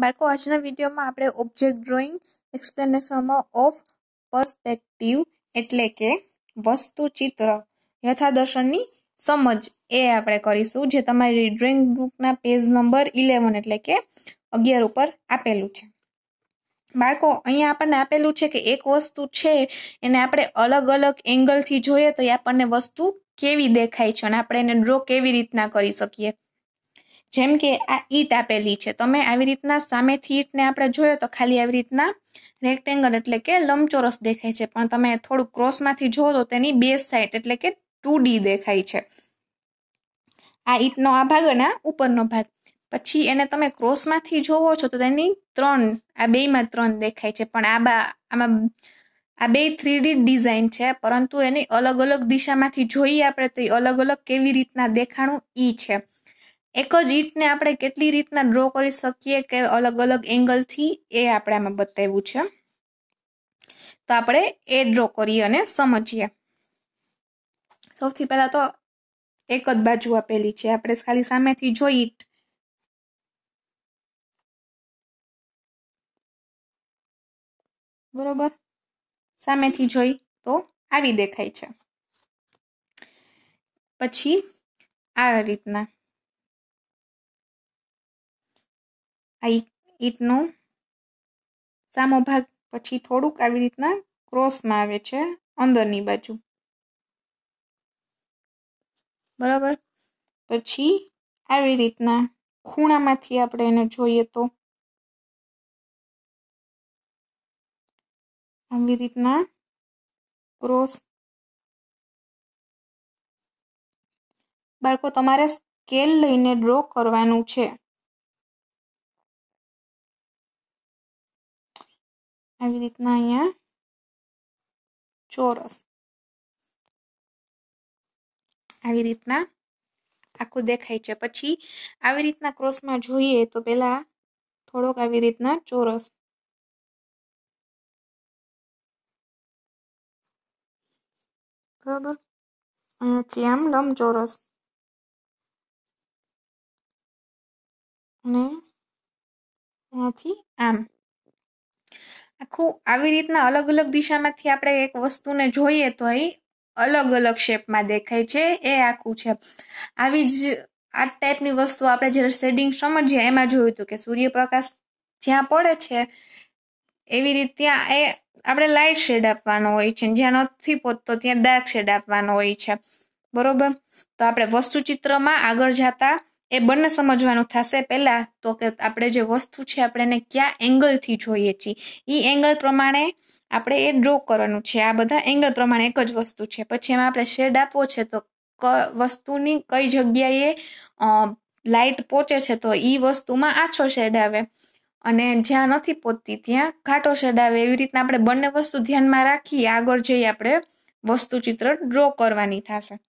બાળકો આજના વિડીયોમાં આપણે ઓબ્જેક્ટ ડ્રોઈંગ એક્સપ્લેનેશનમાં ઓફ પર્સપેક્ટિવ એટલે કે વસ્તુ ચિત્ર યથાદર્શનની સમજ એ આપણે કરીશું જે તમારી ડ્રોઈંગ બુકના પેજ નંબર ઇલેવન એટલે કે અગિયાર ઉપર આપેલું છે બાળકો અહીંયા આપણને આપેલું છે કે એક વસ્તુ છે એને આપણે અલગ અલગ એંગલથી જોઈએ તો એ આપણને વસ્તુ કેવી દેખાય છે અને આપણે એને ડ્રો કેવી રીતના કરી શકીએ જેમ કે આ ઈટ આપેલી છે તમે આવી રીતના સામેથી ઈટને આપણે જોયો તો ખાલી આવી રીતના રેક્ટેંગલ એટલે કે લંબચોરસ દેખાય છે પણ તમે થોડું ક્રોસમાંથી જોવો તો તેની બે સાઇડ એટલે કે ટુ ડી દેખાય છે આ ઈટનો આ ભાગ અને આ ઉપરનો ભાગ પછી એને તમે ક્રોસમાંથી જોવો છો તો તેની ત્રણ આ બેયમાં ત્રણ દેખાય છે પણ આ બા આમાં આ બે થ્રી ડી ડિઝાઇન છે પરંતુ એની અલગ અલગ દિશામાંથી જોઈએ આપણે તો એ અલગ અલગ કેવી રીતના દેખાણું ઈ છે એક જ ઈટને આપણે કેટલી રીતના ડ્રો કરી શકીએ કે અલગ અલગ એંગલથી એ આપણામાં બતાવ્યું છે તો આપણે એ ડ્રો કરીએ અને સમજીએ સૌથી પહેલાં તો એક જ બાજુ આપેલી છે આપણે ખાલી સામેથી જોઈ ઈટ બરોબર સામેથી જોઈ તો આવી દેખાય છે પછી આ રીતના આ ઈંટનો સામો ભાગ પછી થોડુંક આવી રીતના ક્રોસમાં આવે છે અંદરની બાજુ બરાબર પછી આવી રીતના ખૂણામાંથી આપણે એને જોઈએ તો આવી રીતના ક્રોસ બાળકો તમારે સ્કેલ લઈને ડ્રો કરવાનું છે આવી રીતના અહીંયા ચોરસ આવી રીતના આખું દેખાય છે પછી આવી રીતના ક્રોસમાં જોઈએ તો પેલા થોડોક આવી રીતના ચોરસ બરાબર અહીંયાથી આમ લંબચોરસ અને અહીંયાથી આમ આખું આવી રીતના અલગ અલગ દિશામાંથી આપણે એક વસ્તુને જોઈએ તો એ અલગ અલગ શેપમાં દેખાય છે એ આખું છે આવી જ આ ટાઈપની વસ્તુ આપણે જ્યારે શેડિંગ સમજીએ એમાં જોયું હતું કે સૂર્યપ્રકાશ જ્યાં પડે છે એવી રીત ત્યાં એ આપણે લાઇટ શેડ આપવાનો હોય છે જ્યાં નથી પહોંચતો ત્યાં ડાર્ક શેડ આપવાનો હોય છે બરોબર તો આપણે વસ્તુચિત્રમાં આગળ જતા એ બંને સમજવાનું થશે પહેલાં તો કે આપણે જે વસ્તુ છે આપણે એને કયા એંગલથી જોઈએ છીએ એ એંગલ પ્રમાણે આપણે એ ડ્રો કરવાનું છે આ બધા એંગલ પ્રમાણે એક જ વસ્તુ છે પછી એમાં આપણે શેડ આપવો છે તો ક વસ્તુની કઈ જગ્યાએ લાઇટ પહોંચે છે તો એ વસ્તુમાં આછો શેડ આવે અને જ્યાં નથી પહોંચતી ત્યાં ઘાટો શેડ આવે એવી રીતના આપણે બંને વસ્તુ ધ્યાનમાં રાખી આગળ જઈ આપણે વસ્તુ ચિત્ર ડ્રો કરવાની થશે